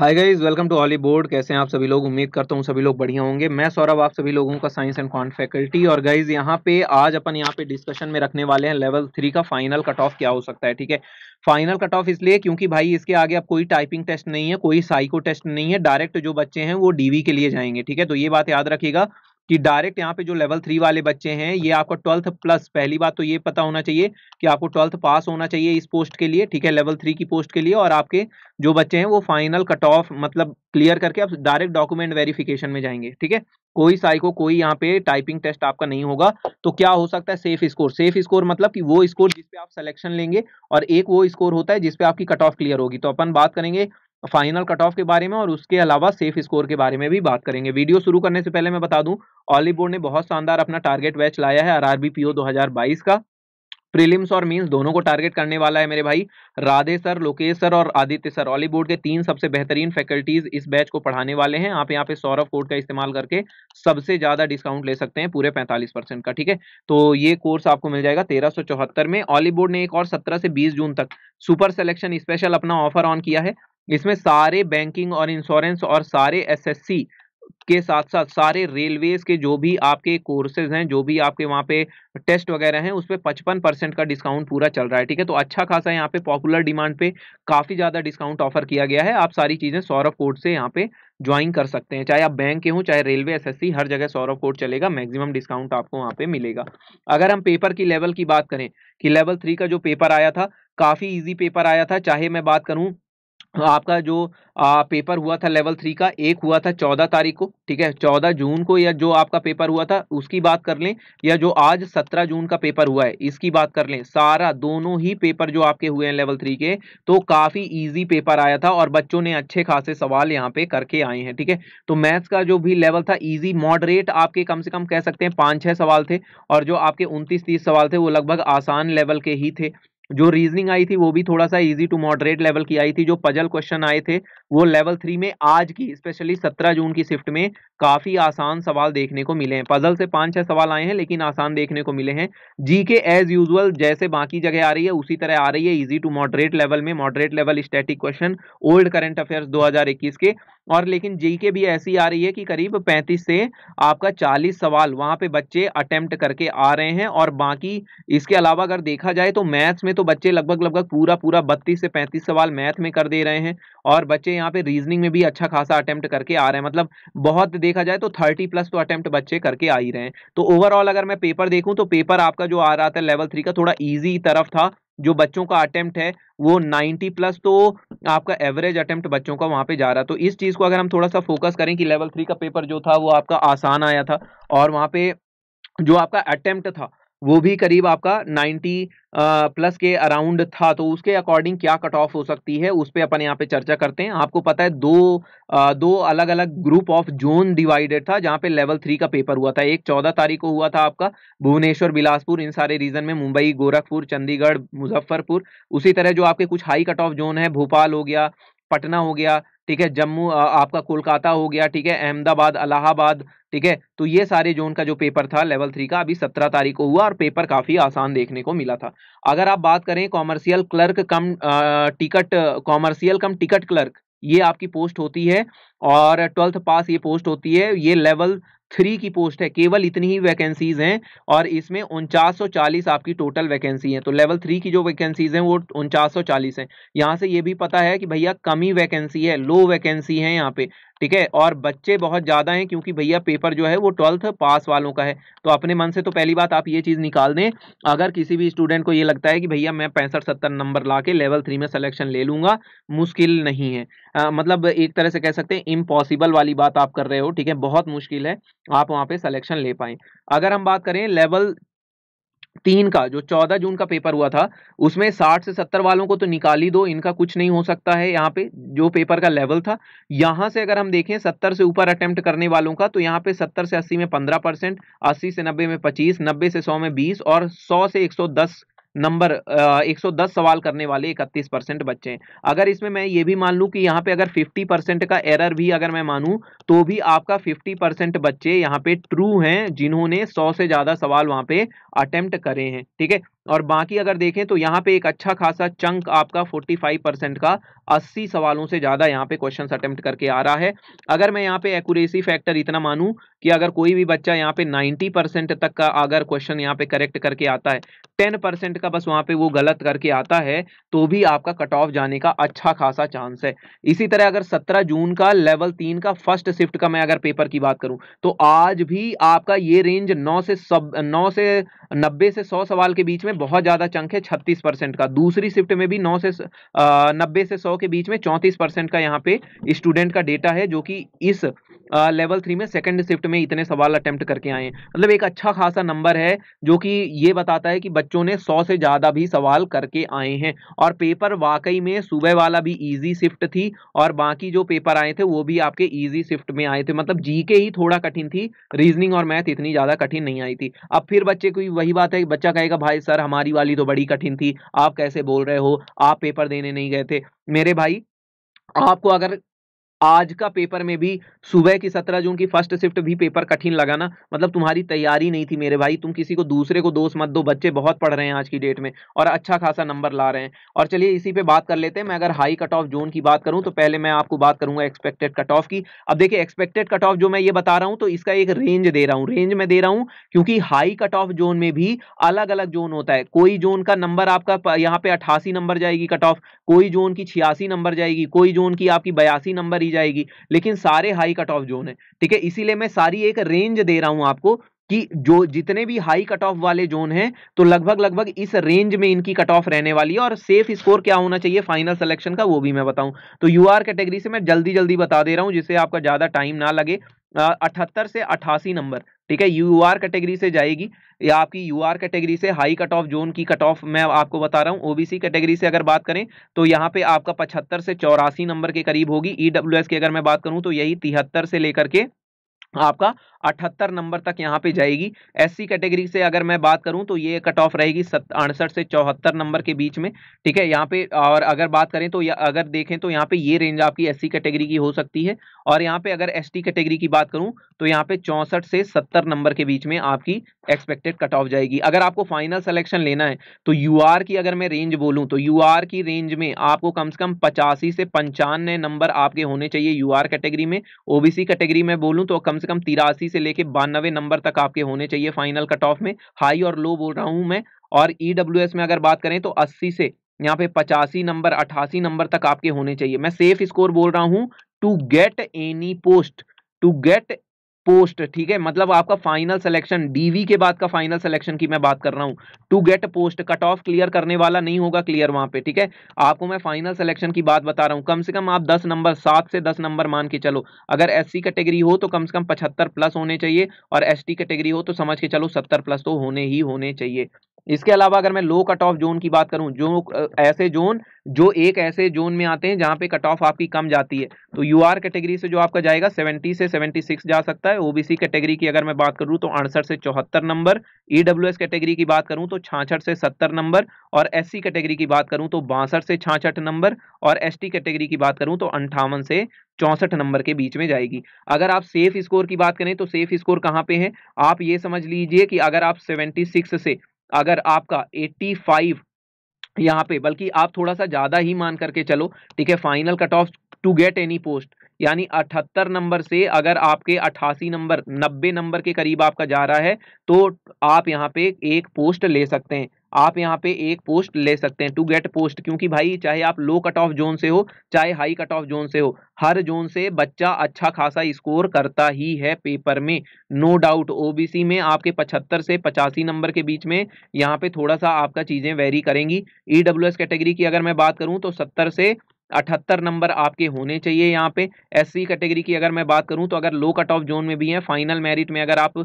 Hi guys welcome to Oliveboard कैसे हैं आप सभी लोग उम्मीद करता हूँ सभी लोग बढ़िया होंगे मैं सौरभ आप सभी लोगों का साइंस एंड क्वांट फैकल्टी और गाइज यहाँ पे आज अपन यहाँ पे डिस्कशन में रखने वाले हैं लेवल थ्री का फाइनल कट ऑफ क्या हो सकता है ठीक है फाइनल कट ऑफ इसलिए क्योंकि भाई इसके आगे अब कोई टाइपिंग टेस्ट नहीं है कोई साइको टेस्ट नहीं है डायरेक्ट जो बच्चे हैं वो डीवी के लिए जाएंगे ठीक है तो ये बात याद रखिएगा कि डायरेक्ट यहाँ पे जो लेवल थ्री वाले बच्चे हैं ये आपका ट्वेल्थ प्लस पहली बात तो ये पता होना चाहिए कि आपको ट्वेल्थ पास होना चाहिए इस पोस्ट के लिए ठीक है लेवल थ्री की पोस्ट के लिए और आपके जो बच्चे हैं वो फाइनल कट ऑफ मतलब क्लियर करके आप डायरेक्ट डॉक्यूमेंट वेरिफिकेशन में जाएंगे ठीक है कोई साइको कोई यहाँ पे टाइपिंग टेस्ट आपका नहीं होगा तो क्या हो सकता है सेफ स्कोर सेफ स्कोर मतलब कि वो स्कोर जिसपे आप सिलेक्शन लेंगे और एक वो स्कोर होता है जिसपे आपकी कट ऑफ क्लियर होगी तो अपन बात करेंगे फाइनल कट ऑफ के बारे में और उसके अलावा सेफ स्कोर के बारे में भी बात करेंगे वीडियो शुरू करने से पहले मैं बता दूं ऑली बोर्ड ने बहुत शानदार अपना टारगेट बैच लाया है आरआरबी पीओ 2022 का प्रीलिम्स और मीन्स दोनों को टारगेट करने वाला है मेरे भाई राधे सर लोकेश सर और आदित्य सर बोर्ड के तीन सबसे बेहतरीन फैकल्टीज इस बैच को पढ़ाने वाले हैं आप यहाँ पे सौरभ कोड का इस्तेमाल करके सबसे ज्यादा डिस्काउंट ले सकते हैं पूरे 45 परसेंट का ठीक है तो ये कोर्स आपको मिल जाएगा तेरह में बोर्ड ने एक और सत्रह से बीस जून तक सुपर सेलेक्शन स्पेशल अपना ऑफर ऑन किया है इसमें सारे बैंकिंग और इंश्योरेंस और सारे एसएससी के साथ साथ सारे रेलवेज के जो भी आपके कोर्सेज हैं जो भी आपके वहाँ पे टेस्ट वगैरह हैं उस पर पचपन परसेंट का डिस्काउंट पूरा चल रहा है ठीक है तो अच्छा खासा यहाँ पे पॉपुलर डिमांड पे काफ़ी ज़्यादा डिस्काउंट ऑफर किया गया है आप सारी चीज़ें सौरभ कोर्ट से यहाँ पे ज्वाइन कर सकते हैं चाहे आप बैंक के हों चाहे रेलवे एस हर जगह सौरभ कोर्ट चलेगा मैक्सिमम डिस्काउंट आपको वहाँ पे मिलेगा अगर हम पेपर की लेवल की बात करें कि लेवल थ्री का जो पेपर आया था काफ़ी ईजी पेपर आया था चाहे मैं बात करूँ तो आपका जो आ, पेपर हुआ था लेवल थ्री का एक हुआ था चौदह तारीख को ठीक है चौदह जून को या जो आपका पेपर हुआ था उसकी बात कर लें या जो आज सत्रह जून का पेपर हुआ है इसकी बात कर लें सारा दोनों ही पेपर जो आपके हुए हैं लेवल थ्री के तो काफ़ी ईजी पेपर आया था और बच्चों ने अच्छे खासे सवाल यहाँ पे करके आए हैं ठीक है थीके? तो मैथ्स का जो भी लेवल था ईजी मॉडरेट आपके कम से कम कह सकते हैं पाँच छः सवाल थे और जो आपके उनतीस तीस सवाल थे वो लगभग आसान लेवल के ही थे जो रीजनिंग आई थी वो भी थोड़ा सा इजी टू मॉडरेट लेवल की आई थी जो पजल क्वेश्चन आए थे वो लेवल थ्री में आज की स्पेशली सत्रह जून की शिफ्ट में काफ़ी आसान सवाल देखने को मिले हैं पजल से पांच छह सवाल आए हैं लेकिन आसान देखने को मिले हैं जी के एज यूजल जैसे बाकी जगह आ रही है उसी तरह आ रही है इजी टू मॉडरेट लेवल में moderate level static question old current affairs दो के और लेकिन जी के भी ऐसी आ रही है कि करीब पैंतीस से आपका चालीस सवाल वहां पे बच्चे अटेम्प्ट करके आ रहे हैं और बाकी इसके अलावा अगर देखा जाए तो मैथ्स में तो तो बच्चे लगभग लगभग पूरा पूरा बत्तीस से पैंतीस सवाल मैथ में कर दे रहे हैं और बच्चे यहाँ पे रीजनिंग में भी अच्छा खासा अटैम्प्ट करके आ रहे हैं मतलब बहुत देखा जाए तो थर्टी प्लस तो अटैम्प्ट बच्चे करके आ ही रहे हैं तो ओवरऑल अगर मैं पेपर देखूँ तो पेपर आपका जो आ रहा था लेवल थ्री का थोड़ा ईजी तरफ था जो बच्चों का अटैम्प्ट है वो 90 प्लस तो आपका एवरेज अटैम्प्ट बच्चों का वहाँ पे जा रहा तो इस चीज़ को अगर हम थोड़ा सा फोकस करें कि लेवल थ्री का पेपर जो था वो आपका आसान आया था और वहाँ पे जो आपका अटैम्प्ट था वो भी करीब आपका 90 प्लस के अराउंड था तो उसके अकॉर्डिंग क्या कट ऑफ हो सकती है उस पर अपन यहाँ पे चर्चा करते हैं आपको पता है दो आ, दो अलग अलग ग्रुप ऑफ जोन डिवाइडेड था जहाँ पे लेवल थ्री का पेपर हुआ था एक चौदह तारीख को हुआ था आपका भुवनेश्वर बिलासपुर इन सारे रीजन में मुंबई गोरखपुर चंडीगढ़ मुजफ्फरपुर उसी तरह जो आपके कुछ हाई कट ऑफ जोन है भोपाल हो गया पटना हो गया ठीक है जम्मू आपका कोलकाता हो गया ठीक है अहमदाबाद अलाहाबाद ठीक है तो ये सारे जोन का जो पेपर था लेवल थ्री का अभी सत्रह तारीख को हुआ और पेपर काफ़ी आसान देखने को मिला था अगर आप बात करें commercial clerk cum ticket commercial cum ticket clerk ये आपकी पोस्ट होती है और ट्वेल्थ पास ये पोस्ट होती है ये लेवल थ्री की पोस्ट है केवल इतनी ही वैकेंसीज हैं और इसमें उनचास आपकी टोटल वैकेंसी है तो लेवल थ्री की जो वैकेंसीज हैं वो उनचास सौ चालीस है यहाँ से ये भी पता है कि भैया कमी वैकेंसी है लो वैकेंसी है यहाँ पे ठीक है और बच्चे बहुत ज़्यादा हैं क्योंकि भैया पेपर जो है वो ट्वेल्थ पास वालों का है तो अपने मन से तो पहली बात आप ये चीज़ निकाल दें अगर किसी भी स्टूडेंट को ये लगता है कि भैया मैं पैंसठ सत्तर नंबर ला के लेवल थ्री में सलेक्शन ले लूँगा मुश्किल नहीं है आ, मतलब एक तरह से कह सकते हैं इम्पॉसिबल वाली बात आप कर रहे हो ठीक है बहुत मुश्किल है आप वहाँ पर सलेक्शन ले पाएँ अगर हम बात करें लेवल तीन का जो चौदह जून का पेपर हुआ था उसमें साठ से सत्तर वालों को तो निकाल ही दो इनका कुछ नहीं हो सकता है यहाँ पे जो पेपर का लेवल था यहाँ से अगर हम देखें सत्तर से ऊपर अटेम्प्ट करने वालों का तो यहाँ पे सत्तर से अस्सी में पंद्रह परसेंट अस्सी से नब्बे में पच्चीस नब्बे से सौ में बीस और सौ से एक सौ दस नंबर एक सौ दस सवाल करने वाले इकतीस परसेंट बच्चे हैं अगर इसमें मैं ये भी मान लूँ कि यहाँ पे अगर फिफ्टी परसेंट का एरर भी अगर मैं मानूँ तो भी आपका फिफ्टी परसेंट बच्चे यहाँ पे ट्रू हैं जिन्होंने सौ से ज़्यादा सवाल वहाँ पे अटेम्प्ट करे हैं ठीक है और बाकी अगर देखें तो यहाँ पे एक अच्छा खासा चंक आपका 45 परसेंट का 80 सवालों से ज़्यादा यहाँ पे क्वेश्चन अटेम्प्ट करके आ रहा है अगर मैं यहाँ पे एक्यूरेसी फैक्टर इतना मानूं कि अगर कोई भी बच्चा यहाँ पे 90 परसेंट तक का अगर क्वेश्चन यहाँ पे करेक्ट करके आता है 10 परसेंट का बस वहाँ पे वो गलत करके आता है तो भी आपका कट ऑफ जाने का अच्छा खासा चांस है इसी तरह अगर सत्रह जून का लेवल तीन का फर्स्ट शिफ्ट का मैं अगर पेपर की बात करूं तो आज भी आपका ये रेंज नौ से सब नौ से नब्बे से सौ सवाल के बीच में में बहुत ज्यादा चंक है छत्तीस परसेंट का दूसरी शिफ्ट में भी नौ से नब्बे से सौ के बीच में चौंतीस परसेंट का यहाँ पे स्टूडेंट का डेटा है जो कि इस लेवल थ्री में सेकंड शिफ्ट में इतने सवाल अटेम्प्ट करके आए हैं मतलब एक अच्छा खासा नंबर है जो कि ये बताता है कि बच्चों ने सौ से ज़्यादा भी सवाल करके आए हैं और पेपर वाकई में सुबह वाला भी ईजी शिफ्ट थी और बाकी जो पेपर आए थे वो भी आपके ईजी शिफ्ट में आए थे मतलब जी ही थोड़ा कठिन थी रीजनिंग और मैथ इतनी ज़्यादा कठिन नहीं आई थी अब फिर बच्चे को वही बात है बच्चा कहेगा भाई सर हमारी वाली तो बड़ी कठिन थी आप कैसे बोल रहे हो आप पेपर देने नहीं गए थे मेरे भाई आपको अगर आज का पेपर में भी सुबह की सत्रह जून की फर्स्ट शिफ्ट भी पेपर कठिन लगा ना मतलब तुम्हारी तैयारी नहीं थी मेरे भाई तुम किसी को दूसरे को दोस्त मत दो बच्चे बहुत पढ़ रहे हैं आज की डेट में और अच्छा खासा नंबर ला रहे हैं और चलिए इसी पे बात कर लेते हैं मैं अगर हाई कट ऑफ जोन की बात करूं तो पहले मैं आपको बात करूंगा एक्सपेक्टेड कट ऑफ की अब देखिए एक्सपेक्टेड कट ऑफ जो मैं ये बता रहा हूँ तो इसका एक रेंज दे रहा हूँ रेंज में दे रहा हूँ क्योंकि हाई कट ऑफ जोन में भी अलग अलग जोन होता है कोई जोन का नंबर आपका यहाँ पे अट्ठासी नंबर जाएगी कट ऑफ कोई जोन की छियासी नंबर जाएगी कोई जोन की आपकी बयासी नंबर जाएगी लेकिन सारे हाई कट ऑफ जोन है ठीक है इसीलिए मैं सारी एक रेंज दे रहा हूं आपको कि जो जितने भी हाई कट ऑफ वाले जोन हैं तो लगभग लगभग इस रेंज में इनकी कट ऑफ रहने वाली है और सेफ स्कोर क्या होना चाहिए फाइनल सिलेक्शन का वो भी मैं बताऊं तो यू आर कैटेगरी से मैं जल्दी जल्दी बता दे रहा हूं जिससे आपका ज़्यादा टाइम ना लगे अठहत्तर से अट्ठासी नंबर ठीक है यू आर कैटेगरी से जाएगी या आपकी यू आर कैटेगरी से हाई कट ऑफ जोन की कट ऑफ मैं आपको बता रहा हूँ ओबीसी कैटेगरी से अगर बात करें तो यहाँ पे आपका पचहत्तर से चौरासी नंबर के करीब होगी ई e की अगर मैं बात करूँ तो यही तिहत्तर से लेकर के आपका अठहत्तर नंबर तक यहाँ पे जाएगी एस कैटेगरी से अगर मैं बात करूँ तो ये कट ऑफ रहेगी अड़सठ से चौहत्तर नंबर के बीच में ठीक है यहाँ पे और अगर बात करें तो अगर देखें तो यहाँ पे ये रेंज आपकी एस कैटेगरी की हो सकती है और यहाँ पे अगर एस कैटेगरी की बात करूँ तो यहाँ पे चौंसठ से सत्तर नंबर के बीच में आपकी एक्सपेक्टेड कट ऑफ जाएगी अगर आपको फाइनल सेलेक्शन लेना है तो यू की अगर मैं रेंज बोलूँ तो यू की रेंज में आपको कम से कम पचासी से पंचानवे नंबर आपके होने चाहिए यू कैटेगरी में ओबीसी कैटेगरी में बोलूँ तो कम से कम तिरासी से लेके बानवे नंबर तक आपके होने चाहिए फाइनल कट ऑफ में हाई और लो बोल रहा हूँ मैं और ई में अगर बात करें तो अस्सी से यहाँ पे पचासी नंबर अठासी नंबर तक आपके होने चाहिए मैं सेफ स्कोर बोल रहा हूँ to get any post to get post ठीक है मतलब आपका फाइनल सिलेक्शन डीवी के बाद का फाइनल सिलेक्शन की मैं बात कर रहा हूँ to get post cut off clear करने वाला नहीं होगा क्लियर वहां पे ठीक है आपको मैं फाइनल सिलेक्शन की बात बता रहा हूँ कम से कम आप दस नंबर सात से दस नंबर मान के चलो अगर एस कैटेगरी हो तो कम से कम पचहत्तर प्लस होने चाहिए और एस कैटेगरी हो तो समझ के चलो सत्तर प्लस तो होने ही होने चाहिए इसके अलावा अगर मैं लो कट ऑफ जोन की बात करूं जो ऐसे जोन जो एक ऐसे जोन में आते हैं जहां पे कट ऑफ आपकी कम जाती है तो यू आर कैटेगरी से जो आपका जाएगा 70 से 76 जा सकता है ओबीसी कैटेगरी की अगर मैं बात करूं तो अड़सठ से चौहत्तर नंबर ईडब्ल्यूएस कैटेगरी की बात करूं तो छाछठ से सत्तर नंबर और एस सी कैटेगरी की बात करूं तो बासठ से छाछठ नंबर और एस टी कैटेगरी की बात करूं तो अंठावन से चौंसठ नंबर के बीच में जाएगी अगर आप सेफ स्कोर की बात करें तो सेफ स्कोर कहाँ पे है आप ये समझ लीजिए कि अगर आप सेवेंटी से अगर आपका 85 यहाँ पे बल्कि आप थोड़ा सा ज़्यादा ही मान करके चलो ठीक है final cut off to get any post यानी 78 नंबर से अगर आपके 88 नंबर 90 नंबर के करीब आपका जा रहा है तो आप यहाँ पे एक पोस्ट ले सकते हैं आप यहाँ पे एक पोस्ट ले सकते हैं टू गेट पोस्ट क्योंकि भाई चाहे आप लो कट ऑफ जोन से हो चाहे हाई कट ऑफ जोन से हो हर जोन से बच्चा अच्छा खासा स्कोर करता ही है पेपर में नो डाउट ओबीसी में आपके पचहत्तर से पचासी नंबर के बीच में यहाँ पे थोड़ा सा आपका चीज़ें वेरी करेंगी ई e कैटेगरी की अगर मैं बात करूँ तो सत्तर से अठहत्तर नंबर आपके होने चाहिए यहाँ पे एस कैटेगरी की अगर मैं बात करूँ तो अगर लो कट ऑफ जोन में भी है फाइनल मेरिट में अगर आप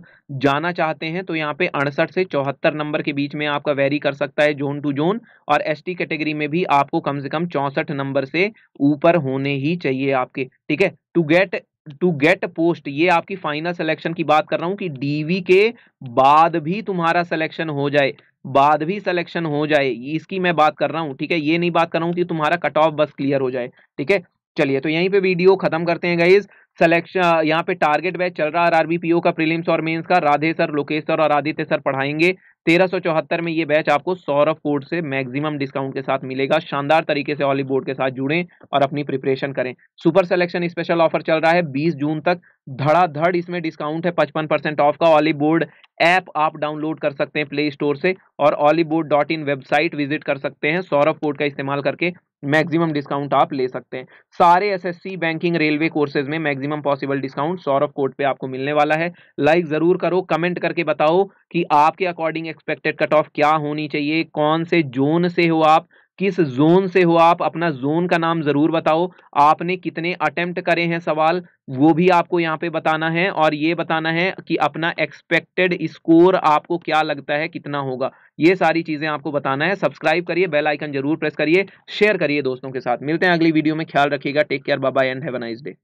जाना चाहते हैं तो यहाँ पे अड़सठ से चौहत्तर नंबर के बीच में आपका वेरी कर सकता है जोन टू जोन और टी कैटेगरी में भी आपको कम से कम चौंसठ नंबर से ऊपर होने ही चाहिए आपके ठीक है to get to get post ये आपकी फाइनल सिलेक्शन की बात कर रहा हूँ कि डीवी के बाद भी तुम्हारा सिलेक्शन हो जाए बाद भी सिलेक्शन हो जाए इसकी मैं बात कर रहा हूँ ठीक है ये नहीं बात कर रहा हूँ कि तुम्हारा कट ऑफ बस क्लियर हो जाए ठीक है चलिए तो यहीं पे वीडियो खत्म करते हैं गाइज सिलेक्शन यहाँ पे टारगेट बैच चल रहा है आरआरबीपीओ का प्रीलिम्स और मेंस का राधे सर लोकेश सर और आदित्य सर पढ़ाएंगे तेरह में ये बैच आपको सौरभ कोड से मैक्सिमम डिस्काउंट के साथ मिलेगा शानदार तरीके से ऑलिव बोर्ड के साथ जुड़ें और अपनी प्रिपरेशन करें सुपर सिलेक्शन स्पेशल ऑफर चल रहा है 20 जून तक धड़ाधड़ इसमें डिस्काउंट है 55 परसेंट ऑफ का ऑलिव बोर्ड ऐप आप डाउनलोड कर सकते हैं प्ले स्टोर से और olive dot in website visit कर सकते हैं सौरभ कोड का इस्तेमाल करके मैक्सिमम डिस्काउंट आप ले सकते हैं सारे एसएससी बैंकिंग रेलवे कोर्सेज में maximum possible discount Saurabh code पे आपको मिलने वाला है लाइक ज़रूर करो कमेंट करके बताओ कि आपके अकॉर्डिंग एक्सपेक्टेड कट ऑफ क्या होनी चाहिए कौन से जोन से हो आप किस जोन से हो आप अपना जोन का नाम ज़रूर बताओ आपने कितने अटेम्प्ट करे हैं सवाल वो भी आपको यहाँ पे बताना है और ये बताना है कि अपना एक्सपेक्टेड स्कोर आपको क्या लगता है कितना होगा ये सारी चीज़ें आपको बताना है सब्सक्राइब करिए बेल आइकन जरूर प्रेस करिए शेयर करिए दोस्तों के साथ मिलते हैं अगली वीडियो में ख्याल रखिएगा take care bye and have a nice day